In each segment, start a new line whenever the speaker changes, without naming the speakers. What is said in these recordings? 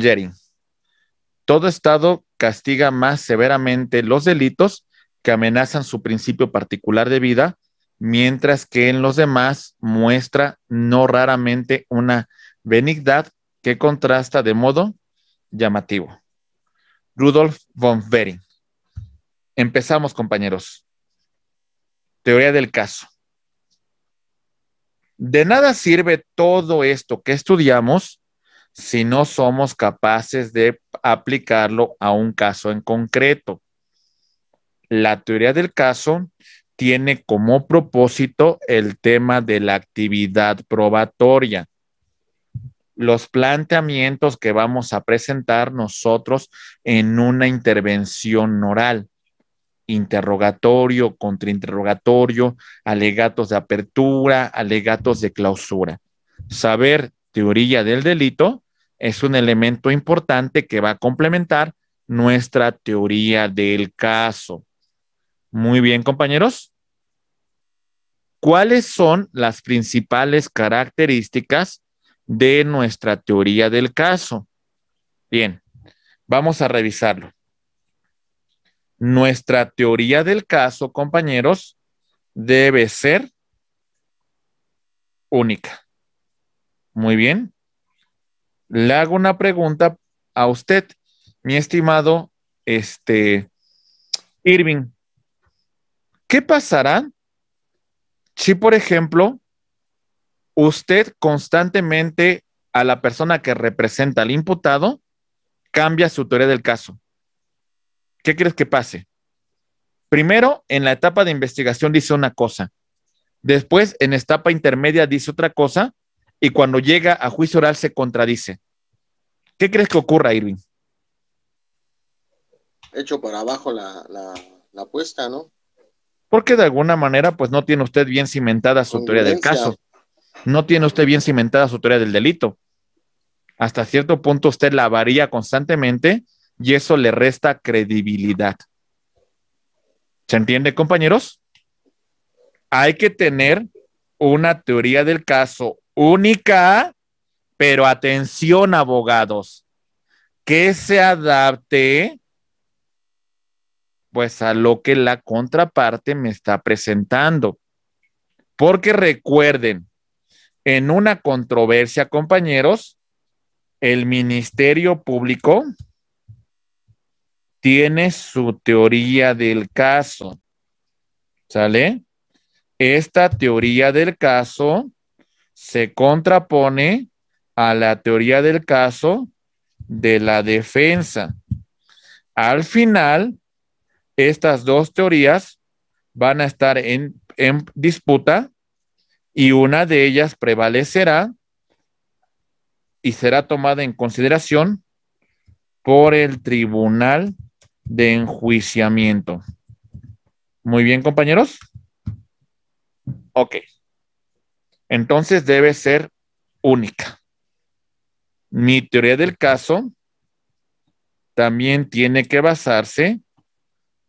Jerry. Todo Estado castiga más severamente los delitos que amenazan su principio particular de vida, mientras que en los demás muestra no raramente una benignidad que contrasta de modo llamativo. Rudolf von wering Empezamos, compañeros. Teoría del caso. De nada sirve todo esto que estudiamos si no somos capaces de aplicarlo a un caso en concreto. La teoría del caso tiene como propósito el tema de la actividad probatoria. Los planteamientos que vamos a presentar nosotros en una intervención oral interrogatorio, contrainterrogatorio, alegatos de apertura, alegatos de clausura. Saber teoría del delito es un elemento importante que va a complementar nuestra teoría del caso. Muy bien, compañeros. ¿Cuáles son las principales características de nuestra teoría del caso? Bien, vamos a revisarlo. Nuestra teoría del caso, compañeros, debe ser única. Muy bien le hago una pregunta a usted, mi estimado este, Irving. ¿Qué pasará si, por ejemplo, usted constantemente a la persona que representa al imputado cambia su teoría del caso? ¿Qué crees que pase? Primero, en la etapa de investigación dice una cosa, después en etapa intermedia dice otra cosa y cuando llega a juicio oral se contradice. ¿Qué crees que ocurra, Irving? Hecho para abajo la, la apuesta, ¿no? Porque de alguna manera, pues no tiene usted bien cimentada su teoría del caso. No tiene usted bien cimentada su teoría del delito. Hasta cierto punto usted la varía constantemente y eso le resta credibilidad. ¿Se entiende, compañeros? Hay que tener una teoría del caso única, pero atención abogados, que se adapte pues a lo que la contraparte me está presentando. Porque recuerden, en una controversia, compañeros, el Ministerio Público tiene su teoría del caso. ¿Sale? Esta teoría del caso se contrapone a la teoría del caso de la defensa. Al final, estas dos teorías van a estar en, en disputa y una de ellas prevalecerá y será tomada en consideración por el tribunal de enjuiciamiento. Muy bien, compañeros. Ok entonces debe ser única. Mi teoría del caso también tiene que basarse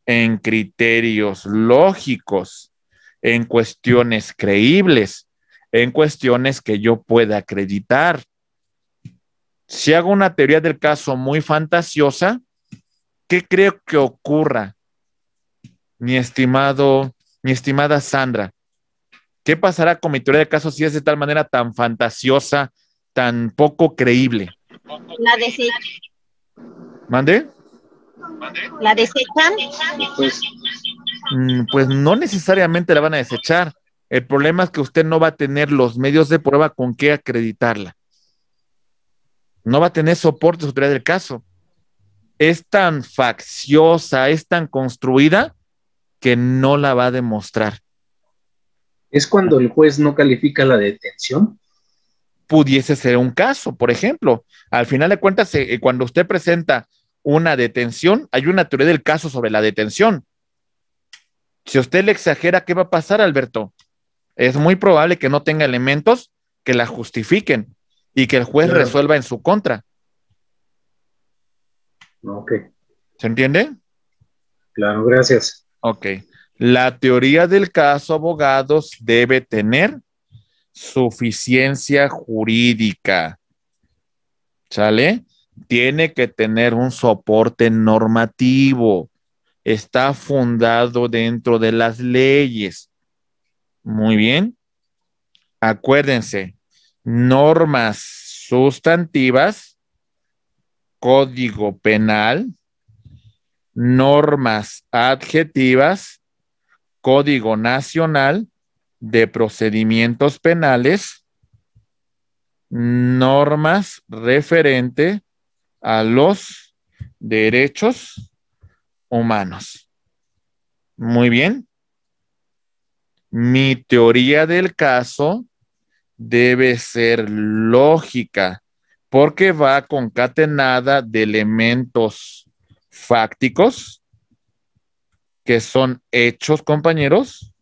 en criterios lógicos, en cuestiones creíbles, en cuestiones que yo pueda acreditar. Si hago una teoría del caso muy fantasiosa, ¿qué creo que ocurra? Mi estimado, mi estimada Sandra, ¿Qué pasará con mi teoría de caso si es de tal manera tan fantasiosa, tan poco creíble? La desechan. ¿Mande? ¿La desechan? Pues, mm, pues, no necesariamente la van a desechar. El problema es que usted no va a tener los medios de prueba con qué acreditarla. No va a tener soporte su teoría del caso. Es tan facciosa, es tan construida que no la va a demostrar. ¿Es cuando el juez no califica la detención? Pudiese ser un caso, por ejemplo. Al final de cuentas, eh, eh, cuando usted presenta una detención, hay una teoría del caso sobre la detención. Si usted le exagera, ¿qué va a pasar, Alberto? Es muy probable que no tenga elementos que la justifiquen y que el juez resuelva en su contra. Ok. ¿Se entiende? Claro, gracias. Ok. La teoría del caso, abogados, debe tener suficiencia jurídica. ¿Sale? Tiene que tener un soporte normativo. Está fundado dentro de las leyes. Muy bien. Acuérdense, normas sustantivas, código penal, normas adjetivas, Código Nacional de Procedimientos Penales, normas referente a los derechos humanos. Muy bien. Mi teoría del caso debe ser lógica porque va concatenada de elementos fácticos, que son hechos, compañeros,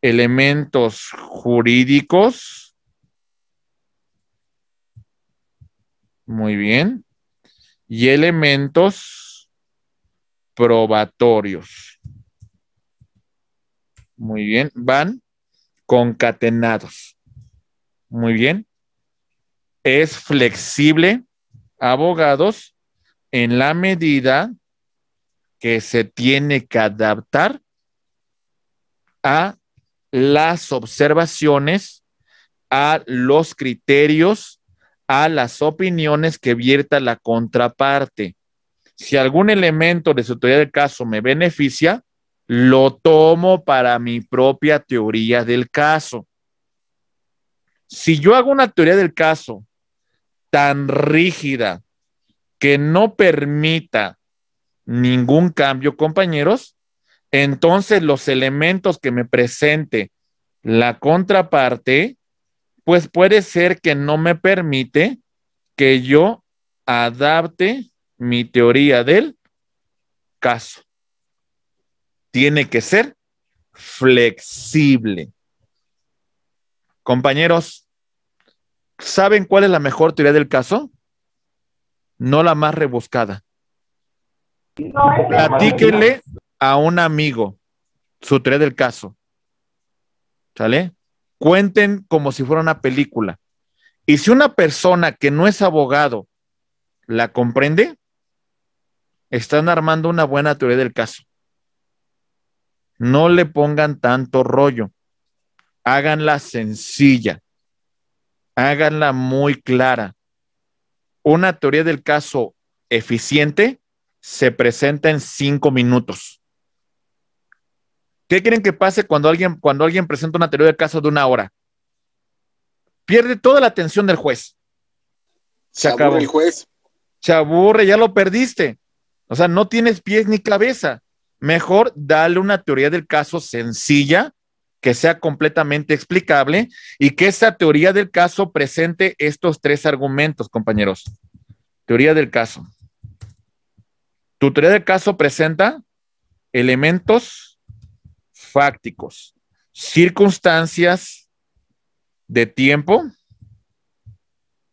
elementos jurídicos. Muy bien. Y elementos probatorios. Muy bien. Van concatenados. Muy bien. Es flexible, abogados, en la medida que se tiene que adaptar a las observaciones, a los criterios, a las opiniones que vierta la contraparte. Si algún elemento de su teoría del caso me beneficia, lo tomo para mi propia teoría del caso. Si yo hago una teoría del caso tan rígida que no permita ningún cambio, compañeros, entonces los elementos que me presente la contraparte, pues puede ser que no me permite que yo adapte mi teoría del caso. Tiene que ser flexible. Compañeros, ¿saben cuál es la mejor teoría del caso? No la más rebuscada, platíquenle a un amigo su teoría del caso. ¿Sale? Cuenten como si fuera una película. Y si una persona que no es abogado la comprende, están armando una buena teoría del caso. No le pongan tanto rollo. Háganla sencilla. Háganla muy clara. Una teoría del caso eficiente se presenta en cinco minutos. ¿Qué quieren que pase cuando alguien, cuando alguien presenta una teoría del caso de una hora? Pierde toda la atención del juez. Se, el juez. Se aburre, ya lo perdiste. O sea, no tienes pies ni cabeza. Mejor dale una teoría del caso sencilla, que sea completamente explicable y que esa teoría del caso presente estos tres argumentos, compañeros. Teoría del caso. Tu teoría del caso presenta elementos fácticos, circunstancias de tiempo,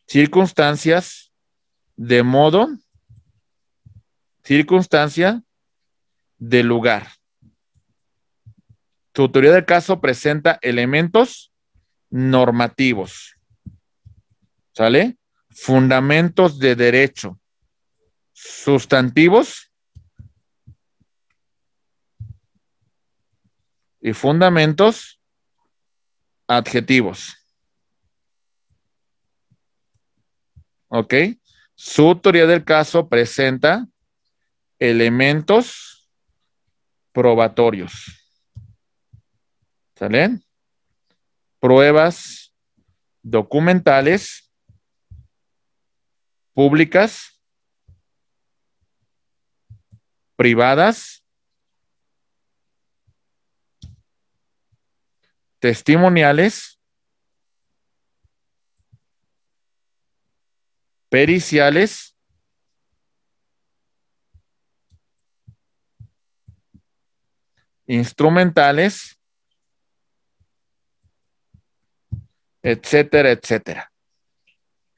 circunstancias de modo, circunstancia de lugar. Tu teoría del caso presenta elementos normativos, ¿sale? Fundamentos de derecho, sustantivos y fundamentos adjetivos. ¿Ok? Su teoría del caso presenta elementos probatorios. ¿Salen? Pruebas documentales públicas privadas, testimoniales, periciales, instrumentales, etcétera, etcétera.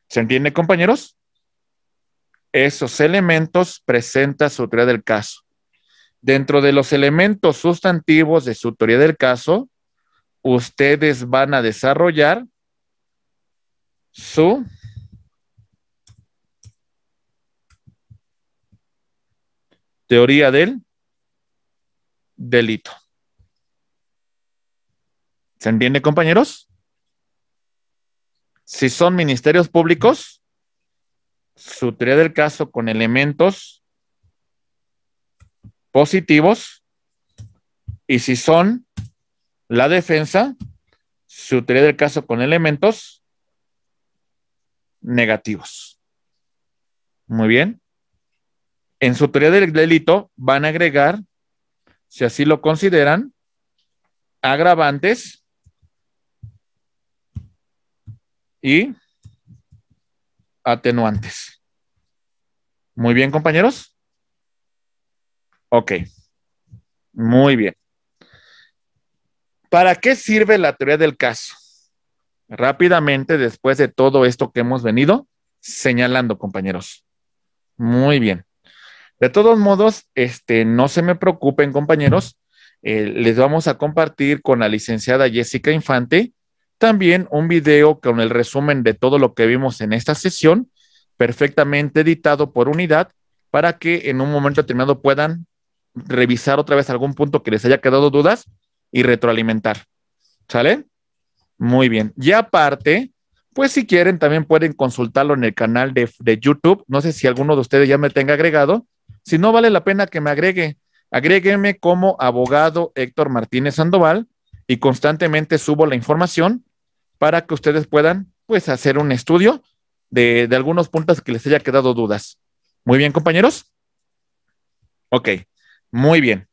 ¿Se entiende, compañeros? esos elementos presenta su teoría del caso. Dentro de los elementos sustantivos de su teoría del caso, ustedes van a desarrollar su teoría del delito. ¿Se entiende, compañeros? Si son ministerios públicos, su teoría del caso con elementos positivos y si son la defensa, su teoría del caso con elementos negativos. Muy bien. En su teoría del delito van a agregar, si así lo consideran, agravantes y atenuantes. Muy bien, compañeros. Ok. Muy bien. ¿Para qué sirve la teoría del caso? Rápidamente, después de todo esto que hemos venido señalando, compañeros. Muy bien. De todos modos, este, no se me preocupen, compañeros. Eh, les vamos a compartir con la licenciada Jessica Infante también un video con el resumen de todo lo que vimos en esta sesión, perfectamente editado por unidad, para que en un momento determinado puedan revisar otra vez algún punto que les haya quedado dudas y retroalimentar. ¿Sale? Muy bien. Y aparte, pues si quieren, también pueden consultarlo en el canal de, YouTube. No sé si alguno de ustedes ya me tenga agregado. Si no, vale la pena que me agregue. Agrégueme como abogado Héctor Martínez Sandoval y constantemente subo la información para que ustedes puedan pues hacer un estudio de, de algunos puntos que les haya quedado dudas. Muy bien, compañeros. Ok, muy bien.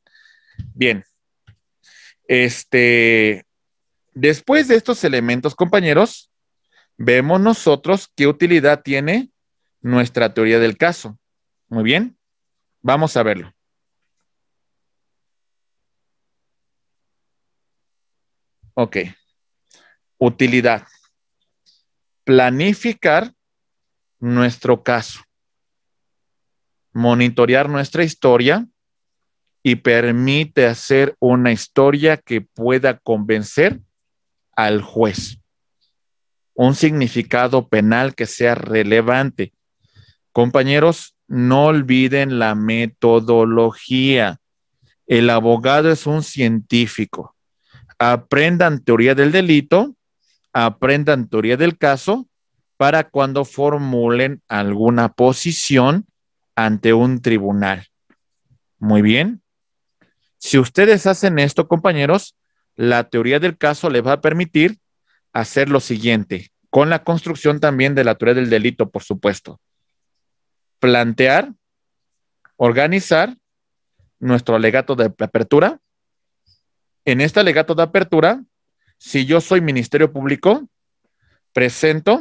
Bien. Este, después de estos elementos, compañeros, vemos nosotros qué utilidad tiene nuestra teoría del caso. Muy bien, vamos a verlo. Ok. Utilidad. Planificar nuestro caso, monitorear nuestra historia y permite hacer una historia que pueda convencer al juez. Un significado penal que sea relevante. Compañeros, no olviden la metodología. El abogado es un científico. Aprendan teoría del delito aprendan teoría del caso para cuando formulen alguna posición ante un tribunal. Muy bien. Si ustedes hacen esto, compañeros, la teoría del caso les va a permitir hacer lo siguiente, con la construcción también de la teoría del delito, por supuesto. Plantear, organizar nuestro alegato de apertura. En este alegato de apertura, si yo soy Ministerio Público, presento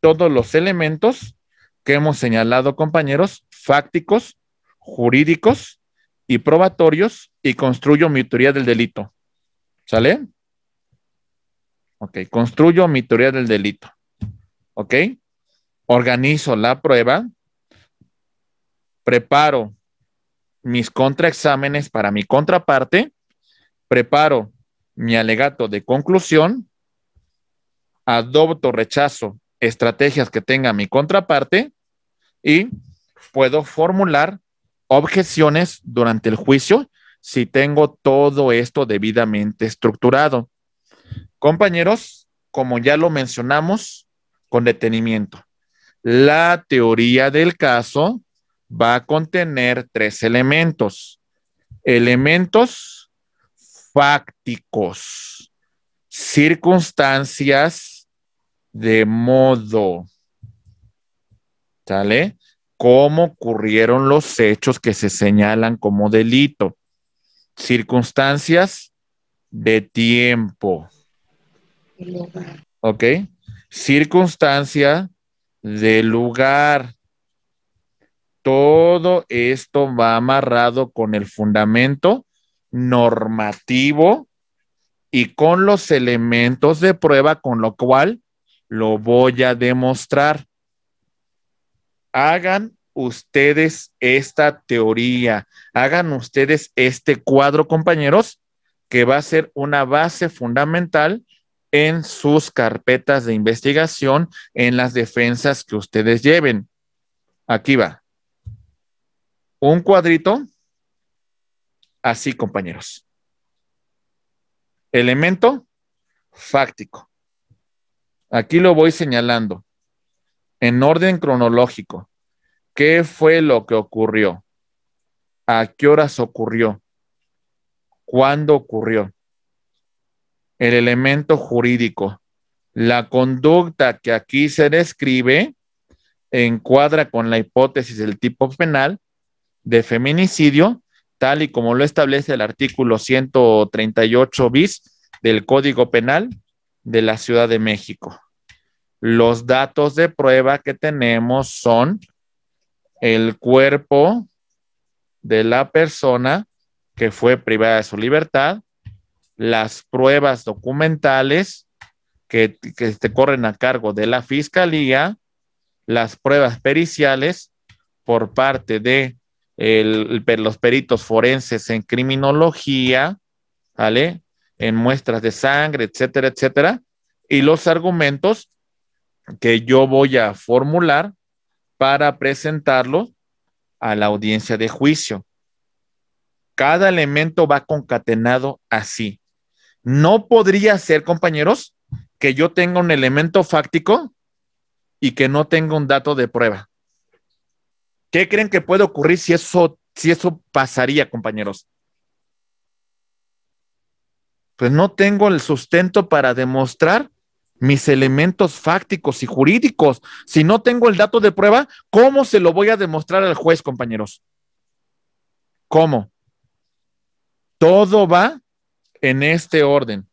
todos los elementos que hemos señalado, compañeros, fácticos, jurídicos y probatorios, y construyo mi teoría del delito. ¿Sale? Ok, construyo mi teoría del delito. Ok, organizo la prueba, preparo mis contraexámenes para mi contraparte, preparo mi alegato de conclusión, adopto, rechazo estrategias que tenga mi contraparte y puedo formular objeciones durante el juicio si tengo todo esto debidamente estructurado. Compañeros, como ya lo mencionamos con detenimiento, la teoría del caso va a contener tres elementos. Elementos fácticos, circunstancias de modo, ¿sale? Cómo ocurrieron los hechos que se señalan como delito, circunstancias de tiempo, ¿ok? Circunstancia de lugar. Todo esto va amarrado con el fundamento normativo y con los elementos de prueba, con lo cual lo voy a demostrar. Hagan ustedes esta teoría, hagan ustedes este cuadro, compañeros, que va a ser una base fundamental en sus carpetas de investigación, en las defensas que ustedes lleven. Aquí va. Un cuadrito así, compañeros. Elemento fáctico. Aquí lo voy señalando en orden cronológico. ¿Qué fue lo que ocurrió? ¿A qué horas ocurrió? ¿Cuándo ocurrió? El elemento jurídico. La conducta que aquí se describe encuadra con la hipótesis del tipo penal de feminicidio tal y como lo establece el artículo 138 bis del Código Penal de la Ciudad de México. Los datos de prueba que tenemos son el cuerpo de la persona que fue privada de su libertad, las pruebas documentales que, que te corren a cargo de la fiscalía, las pruebas periciales por parte de los peritos forenses en criminología, ¿vale? En muestras de sangre, etcétera, etcétera. Y los argumentos que yo voy a formular para presentarlo a la audiencia de juicio. Cada elemento va concatenado así. No podría ser, compañeros, que yo tenga un elemento fáctico y que no tenga un dato de prueba. ¿Qué creen que puede ocurrir si eso, si eso pasaría, compañeros? Pues no tengo el sustento para demostrar mis elementos fácticos y jurídicos. Si no tengo el dato de prueba, ¿cómo se lo voy a demostrar al juez, compañeros? ¿Cómo? Todo va en este orden.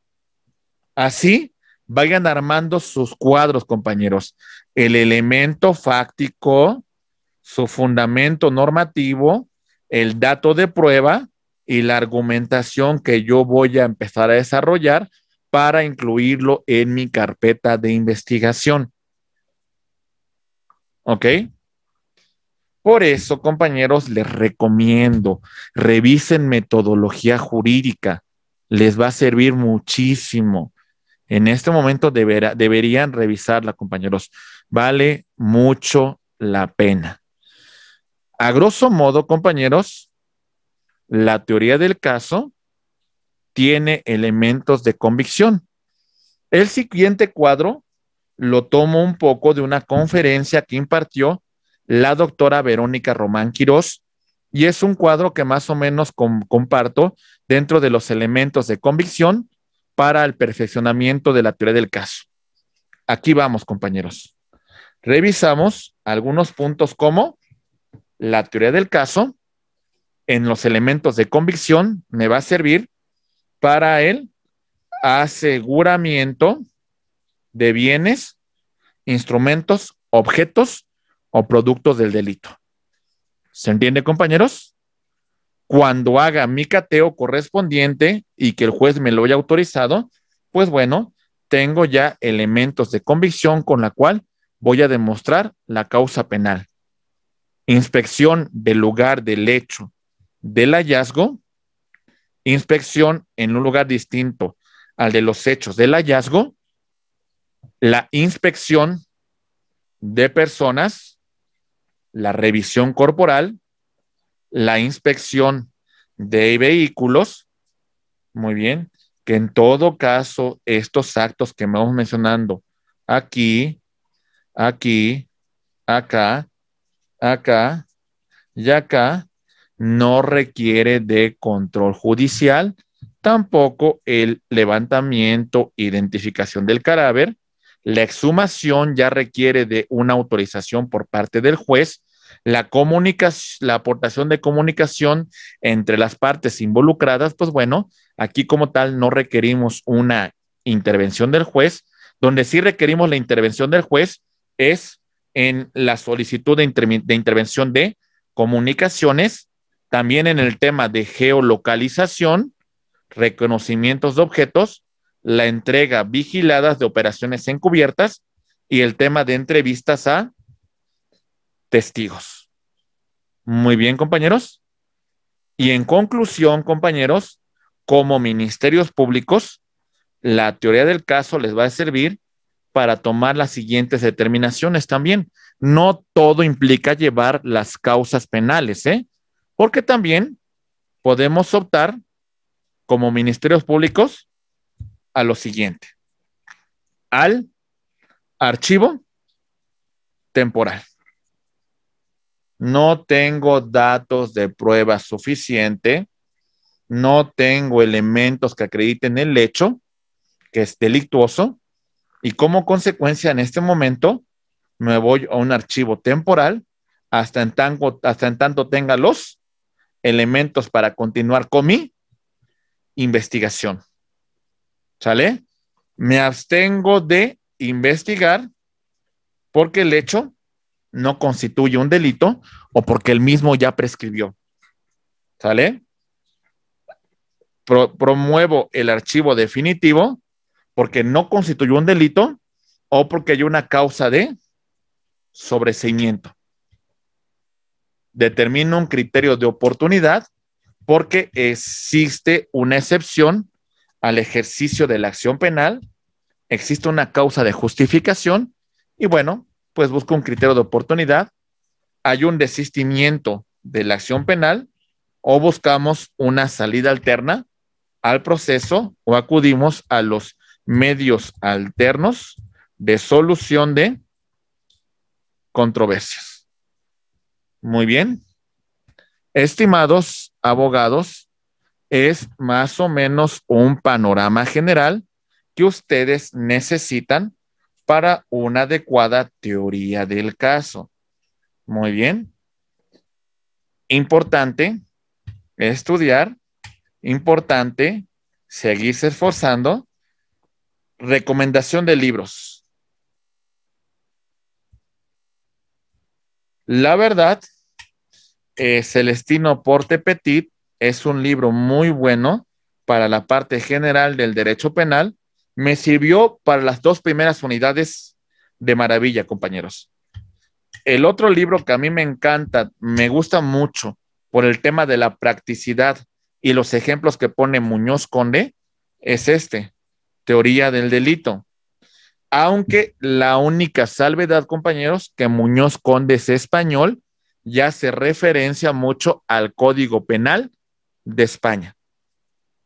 Así vayan armando sus cuadros, compañeros. El elemento fáctico, su fundamento normativo, el dato de prueba y la argumentación que yo voy a empezar a desarrollar para incluirlo en mi carpeta de investigación. ¿Ok? Por eso, compañeros, les recomiendo, revisen metodología jurídica. Les va a servir muchísimo. En este momento deberían revisarla, compañeros. Vale mucho la pena. A grosso modo, compañeros, la teoría del caso tiene elementos de convicción. El siguiente cuadro lo tomo un poco de una conferencia que impartió la doctora Verónica Román Quirós y es un cuadro que más o menos comparto dentro de los elementos de convicción para el perfeccionamiento de la teoría del caso. Aquí vamos, compañeros. Revisamos algunos puntos como la teoría del caso en los elementos de convicción me va a servir para el aseguramiento de bienes, instrumentos, objetos o productos del delito. ¿Se entiende, compañeros? Cuando haga mi cateo correspondiente y que el juez me lo haya autorizado, pues bueno, tengo ya elementos de convicción con la cual voy a demostrar la causa penal inspección del lugar del hecho del hallazgo, inspección en un lugar distinto al de los hechos del hallazgo, la inspección de personas, la revisión corporal, la inspección de vehículos, muy bien, que en todo caso estos actos que vamos mencionando aquí, aquí, acá, acá y acá no requiere de control judicial, tampoco el levantamiento, identificación del cadáver. La exhumación ya requiere de una autorización por parte del juez. La, la aportación de comunicación entre las partes involucradas, pues bueno, aquí como tal no requerimos una intervención del juez. Donde sí requerimos la intervención del juez es en la solicitud de, intervención de comunicaciones, también en el tema de geolocalización, reconocimientos de objetos, la entrega vigiladas de operaciones encubiertas y el tema de entrevistas a testigos. Muy bien, compañeros. Y en conclusión, compañeros, como ministerios públicos, la teoría del caso les va a servir para tomar las siguientes determinaciones también. No todo implica llevar las causas penales, ¿eh? Porque también podemos optar como ministerios públicos a lo siguiente. Al archivo temporal. No tengo datos de prueba suficiente, no tengo elementos que acrediten el hecho que es delictuoso, y como consecuencia, en este momento, me voy a un archivo temporal hasta en, hasta en tanto tenga los elementos para continuar con mi investigación. ¿Sale? Me abstengo de investigar porque el hecho no constituye un delito o porque el mismo ya prescribió. ¿Sale? promuevo el archivo definitivo porque no constituyó un delito o porque hay una causa de sobreseimiento. determino un criterio de oportunidad porque existe una excepción al ejercicio de la acción penal, existe una causa de justificación y bueno, pues busco un criterio de oportunidad, hay un desistimiento de la acción penal o buscamos una salida alterna al proceso o acudimos a los medios alternos de solución de controversias. Muy bien. Estimados abogados, es más o menos un panorama general que ustedes necesitan para una adecuada teoría del caso. Muy bien. Importante estudiar, importante seguirse esforzando Recomendación de libros. La verdad, eh, Celestino Porte Petit es un libro muy bueno para la parte general del derecho penal. Me sirvió para las dos primeras unidades de maravilla, compañeros. El otro libro que a mí me encanta, me gusta mucho por el tema de la practicidad y los ejemplos que pone Muñoz Conde, es este, teoría del delito. Aunque la única salvedad, compañeros, que Muñoz Conde es español ya se referencia mucho al Código Penal de España.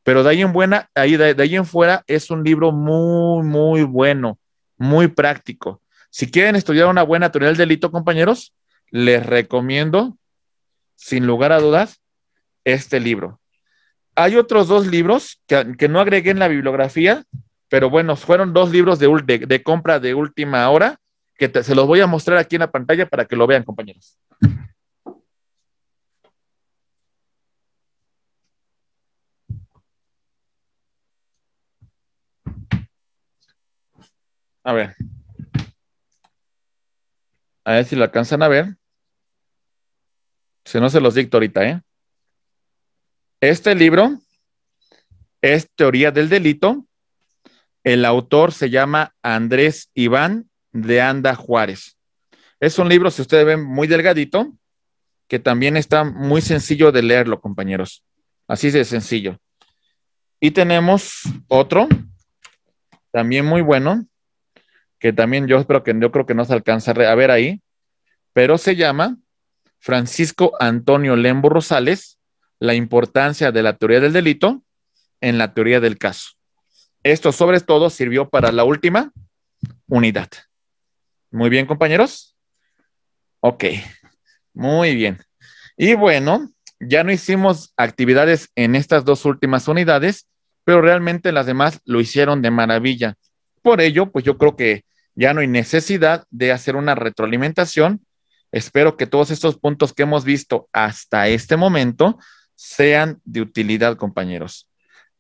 Pero de ahí en buena, ahí de, ahí en fuera es un libro muy, muy bueno, muy práctico. Si quieren estudiar una buena teoría del delito, compañeros, les recomiendo, sin lugar a dudas, este libro. Hay otros dos libros que, que no agregué en la bibliografía, pero bueno, fueron dos libros de, de, compra de última hora que se los voy a mostrar aquí en la pantalla para que lo vean, compañeros. A ver. A ver si lo alcanzan a ver. Si no, se los dicto ahorita, ¿eh? Este libro es Teoría del Delito el autor se llama Andrés Iván de Anda Juárez. Es un libro, si ustedes ven, muy delgadito, que también está muy sencillo de leerlo, compañeros. Así de sencillo. Y tenemos otro, también muy bueno, que también yo espero que yo creo que no se alcanza a ver ahí, pero se llama Francisco Antonio Lembo Rosales, La importancia de la teoría del delito en la teoría del caso. Esto sobre todo sirvió para la última unidad. Muy bien, compañeros. Ok, muy bien. Y bueno, ya no hicimos actividades en estas dos últimas unidades, pero realmente las demás lo hicieron de maravilla. Por ello, pues yo creo que ya no hay necesidad de hacer una retroalimentación. Espero que todos estos puntos que hemos visto hasta este momento sean de utilidad, compañeros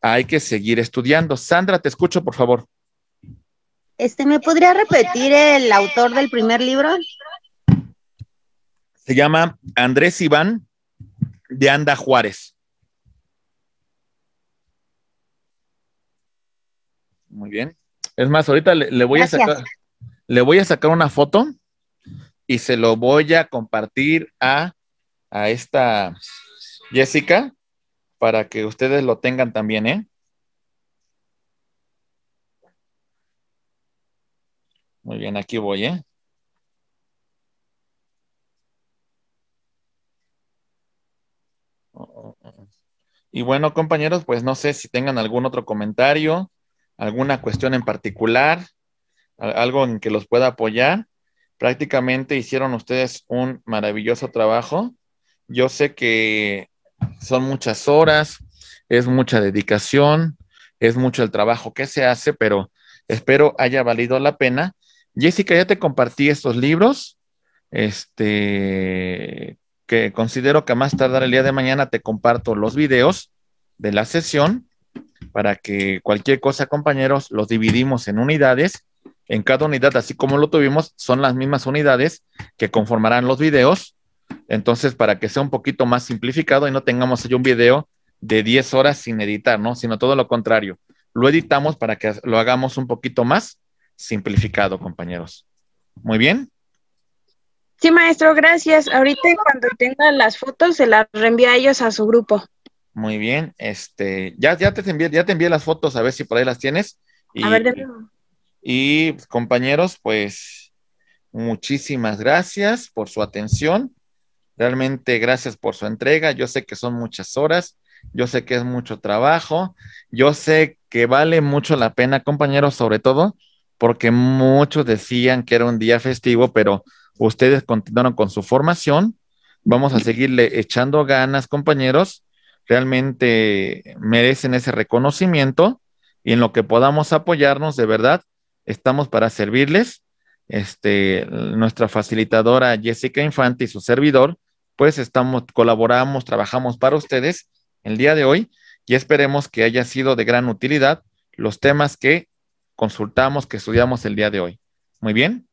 hay que seguir estudiando. Sandra, te escucho, por favor. Este, ¿me podría repetir el autor del primer libro? Se llama Andrés Iván de Anda Juárez. Muy bien. Es más, ahorita le, voy a sacar, le voy a sacar una foto y se lo voy a compartir a, a esta Jessica para que ustedes lo tengan también, ¿eh? Muy bien, aquí voy, ¿eh? Oh, oh, oh. Y bueno, compañeros, pues no sé si tengan algún otro comentario, alguna cuestión en particular, algo en que los pueda apoyar. Prácticamente hicieron ustedes un maravilloso trabajo. Yo sé que son muchas horas, es mucha dedicación, es mucho el trabajo que se hace, pero espero haya valido la pena. Jessica, ya te compartí estos libros, este, que considero que más tardar el día de mañana te comparto los videos de la sesión para que cualquier cosa, compañeros, los dividimos en unidades. En cada unidad, así como lo tuvimos, son las mismas unidades que conformarán los videos entonces, para que sea un poquito más simplificado y no tengamos ahí un video de 10 horas sin editar, ¿no? Sino todo lo contrario. Lo editamos para que lo hagamos un poquito más simplificado, compañeros. Muy bien. Sí, maestro, gracias. Ahorita cuando tenga las fotos se las reenvía a ellos a su grupo. Muy bien, este, ya, ya te envié, ya te envié las fotos, a ver si por ahí las tienes. a ver, de nuevo. Y pues, compañeros, pues muchísimas gracias por su atención. Realmente gracias por su entrega. Yo sé que son muchas horas, yo sé que es mucho trabajo, yo sé que vale mucho la pena, compañeros, sobre todo porque muchos decían que era un día festivo, pero ustedes continuaron con su formación. Vamos a seguirle echando ganas, compañeros. Realmente merecen ese reconocimiento y en lo que podamos apoyarnos, de verdad, estamos para servirles. Este, nuestra facilitadora Jessica Infante y su servidor pues estamos, colaboramos, trabajamos para ustedes el día de hoy y esperemos que haya sido de gran utilidad los temas que consultamos, que estudiamos el día de hoy. Muy bien.